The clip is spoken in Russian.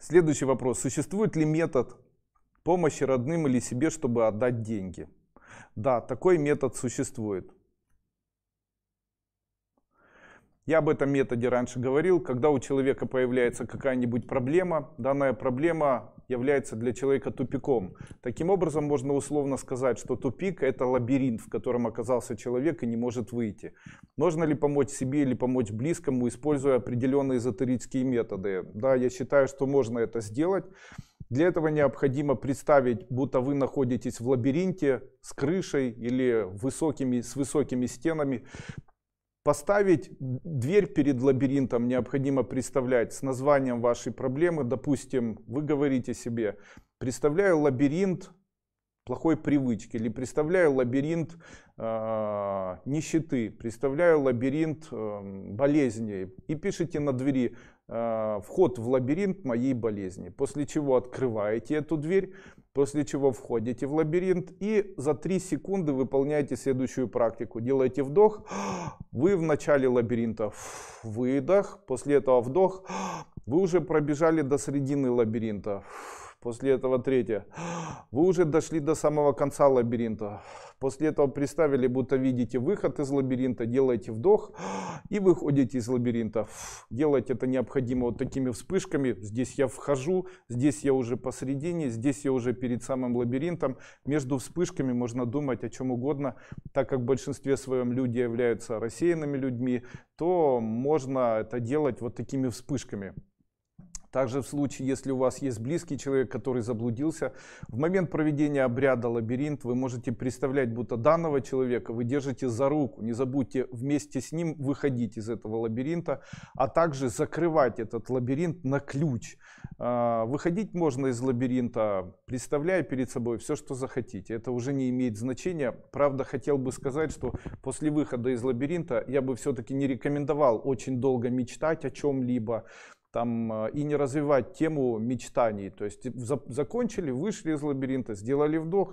Следующий вопрос. Существует ли метод помощи родным или себе, чтобы отдать деньги? Да, такой метод существует. Я об этом методе раньше говорил. Когда у человека появляется какая-нибудь проблема, данная проблема является для человека тупиком. Таким образом, можно условно сказать, что тупик – это лабиринт, в котором оказался человек и не может выйти. Можно ли помочь себе или помочь близкому, используя определенные эзотерические методы? Да, я считаю, что можно это сделать. Для этого необходимо представить, будто вы находитесь в лабиринте с крышей или высокими, с высокими стенами, Поставить дверь перед лабиринтом необходимо представлять с названием вашей проблемы. Допустим, вы говорите себе, представляю лабиринт плохой привычки или представляю лабиринт а, нищеты, представляю лабиринт эм, болезней и пишите на двери а, вход в лабиринт моей болезни, после чего открываете эту дверь, после чего входите в лабиринт и за 3 секунды выполняете следующую практику. Делаете вдох, вы в начале лабиринта, выдох, после этого вдох, вы уже пробежали до середины лабиринта. После этого третье. Вы уже дошли до самого конца лабиринта. После этого представили, будто видите выход из лабиринта, делаете вдох и выходите из лабиринта. Делать это необходимо вот такими вспышками. Здесь я вхожу, здесь я уже посередине, здесь я уже перед самым лабиринтом. Между вспышками можно думать о чем угодно. Так как в большинстве своем люди являются рассеянными людьми, то можно это делать вот такими вспышками. Также в случае, если у вас есть близкий человек, который заблудился, в момент проведения обряда лабиринт вы можете представлять, будто данного человека вы держите за руку. Не забудьте вместе с ним выходить из этого лабиринта, а также закрывать этот лабиринт на ключ. А, выходить можно из лабиринта, представляя перед собой все, что захотите. Это уже не имеет значения. Правда, хотел бы сказать, что после выхода из лабиринта я бы все-таки не рекомендовал очень долго мечтать о чем-либо, там э, и не развивать тему мечтаний. То есть э, закончили, вышли из лабиринта, сделали вдох,